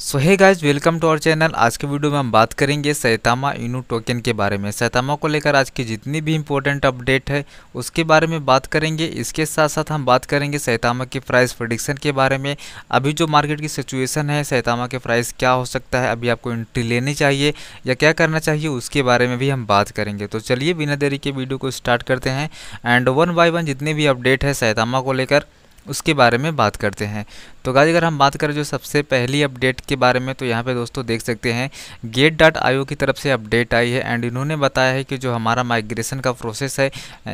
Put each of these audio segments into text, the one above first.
सो है guys welcome to our channel आज के वीडियो में हम बात करेंगे सैतामा इनू टोकन के बारे में सैतामा को लेकर आज की जितनी भी इंपॉर्टेंट अपडेट है उसके बारे में बात करेंगे इसके साथ साथ हम बात करेंगे सैतामा की प्राइस प्रोडिक्शन के बारे में अभी जो मार्केट की सिचुएशन है सैतामा के प्राइस क्या हो सकता है अभी आपको एंट्री लेनी चाहिए या क्या करना चाहिए उसके बारे में भी हम बात करेंगे तो चलिए बिना देरी के वीडियो को स्टार्ट करते हैं एंड वन बाई वन जितने भी अपडेट है सैतामा को लेकर उसके बारे में बात करते हैं तो गाइज अगर हम बात करें जो सबसे पहली अपडेट के बारे में तो यहाँ पे दोस्तों देख सकते हैं गेट डॉट आयो की तरफ से अपडेट आई है एंड इन्होंने बताया है कि जो हमारा माइग्रेशन का प्रोसेस है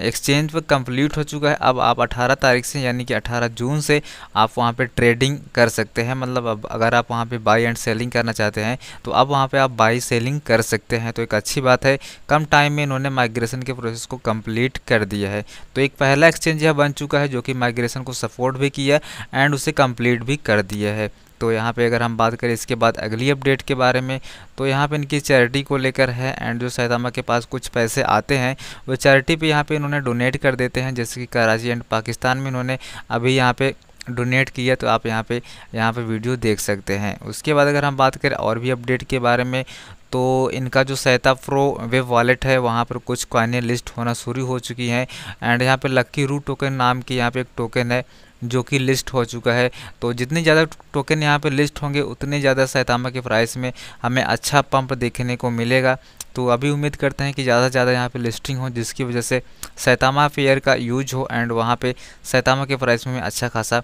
एक्सचेंज पर कंप्लीट हो चुका है अब आप अठारह तारीख से यानी कि 18 जून से आप वहाँ पर ट्रेडिंग कर सकते हैं मतलब अब अगर आप वहाँ पर बाई एंड सेलिंग करना चाहते हैं तो अब वहाँ पर आप बाई सेलिंग कर सकते हैं तो एक अच्छी बात है कम टाइम में इन्होंने माइग्रेशन के प्रोसेस को कम्प्लीट कर दिया है तो एक पहला एक्सचेंज यह बन चुका है जो कि माइग्रेशन को सपोर्ट भी किया एंड उसे कम्प्लीट अपडेट भी कर दिया है तो यहाँ पे अगर हम बात करें इसके बाद अगली अपडेट के बारे में तो यहाँ पे इनकी चैरिटी को लेकर है एंड जो सैदामा के पास कुछ पैसे आते हैं वो चैरिटी पे यहाँ पे इन्होंने डोनेट कर देते हैं जैसे कि कराची एंड पाकिस्तान में इन्होंने अभी यहाँ पे डोनेट किया तो आप यहाँ पे यहाँ पे वीडियो देख सकते हैं उसके बाद अगर हम बात करें और भी अपडेट के बारे में तो इनका जो सैता प्रो वेब वॉलेट है वहाँ पर कुछ कॉइनें लिस्ट होना शुरू हो चुकी हैं एंड यहाँ पे लक्की रू टोकन नाम की यहाँ पे एक टोकन है जो कि लिस्ट हो चुका है तो जितने ज़्यादा टोकन यहाँ पे लिस्ट होंगे उतने ज़्यादा सैतामा के प्राइस में हमें अच्छा पंप देखने को मिलेगा तो अभी उम्मीद करते हैं कि ज़्यादा से ज़्यादा यहाँ पे लिस्टिंग हो जिसकी वजह से सैतामा फेयर का यूज हो एंड वहाँ पे सैतामा के प्राइस में अच्छा खासा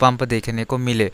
पंप देखने को मिले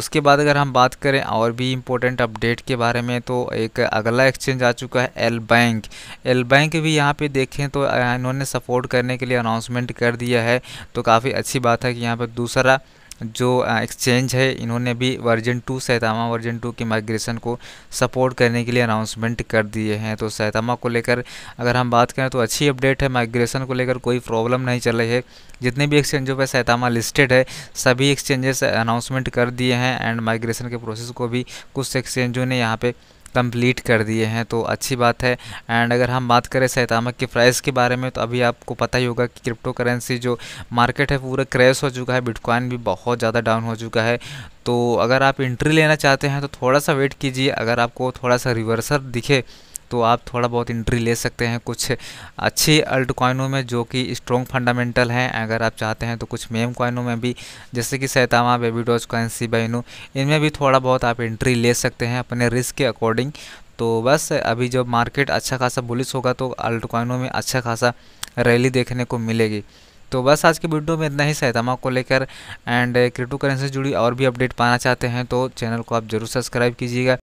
उसके बाद अगर हम बात करें और भी इम्पोर्टेंट अपडेट के बारे में तो एक अगला एक्सचेंज आ चुका है एल बैंक एल बैंक भी यहाँ पे देखें तो इन्होंने सपोर्ट करने के लिए अनाउंसमेंट कर दिया है तो काफ़ी अच्छी बात है कि यहाँ पर दूसरा जो एक्सचेंज है इन्होंने भी version two Saitama version two के माइग्रेशन को सपोर्ट करने के लिए अनाउंसमेंट कर दिए हैं तो सैतामा को लेकर अगर हम बात करें तो अच्छी अपडेट है माइग्रेशन को लेकर कोई प्रॉब्लम नहीं चल रही है जितने भी एक्सचेंजों पर सैतामा लिस्टेड है सभी एक्सचेंजेस अनाउंसमेंट कर दिए हैं एंड माइग्रेशन के प्रोसेस को भी कुछ एक्सचेंजों ने यहाँ पर कंप्लीट कर दिए हैं तो अच्छी बात है एंड अगर हम बात करें सैतामक के प्राइस के बारे में तो अभी आपको पता ही होगा कि क्रिप्टो करेंसी जो मार्केट है पूरा क्रैश हो चुका है बिटकॉइन भी बहुत ज़्यादा डाउन हो चुका है तो अगर आप इंट्री लेना चाहते हैं तो थोड़ा सा वेट कीजिए अगर आपको थोड़ा सा रिवर्सल दिखे तो आप थोड़ा बहुत इंट्री ले सकते हैं कुछ अच्छी अल्ट कॉइनों में जो कि स्ट्रॉन्ग फंडामेंटल हैं अगर आप चाहते हैं तो कुछ मेम कॉइनों में भी जैसे कि सैतामा बेबीडोज कॉइन सीबाइनो इनमें भी थोड़ा बहुत आप इंट्री ले सकते हैं अपने रिस्क के अकॉर्डिंग तो बस अभी जब मार्केट अच्छा खासा बुलिस होगा तो अल्ट कॉइनों में अच्छा खासा रैली देखने को मिलेगी तो बस आज के वीडियो में इतना ही सहतमा को लेकर एंड क्रिप्टो करेंसी से जुड़ी और भी अपडेट पाना चाहते हैं तो चैनल को आप ज़रूर सब्सक्राइब कीजिएगा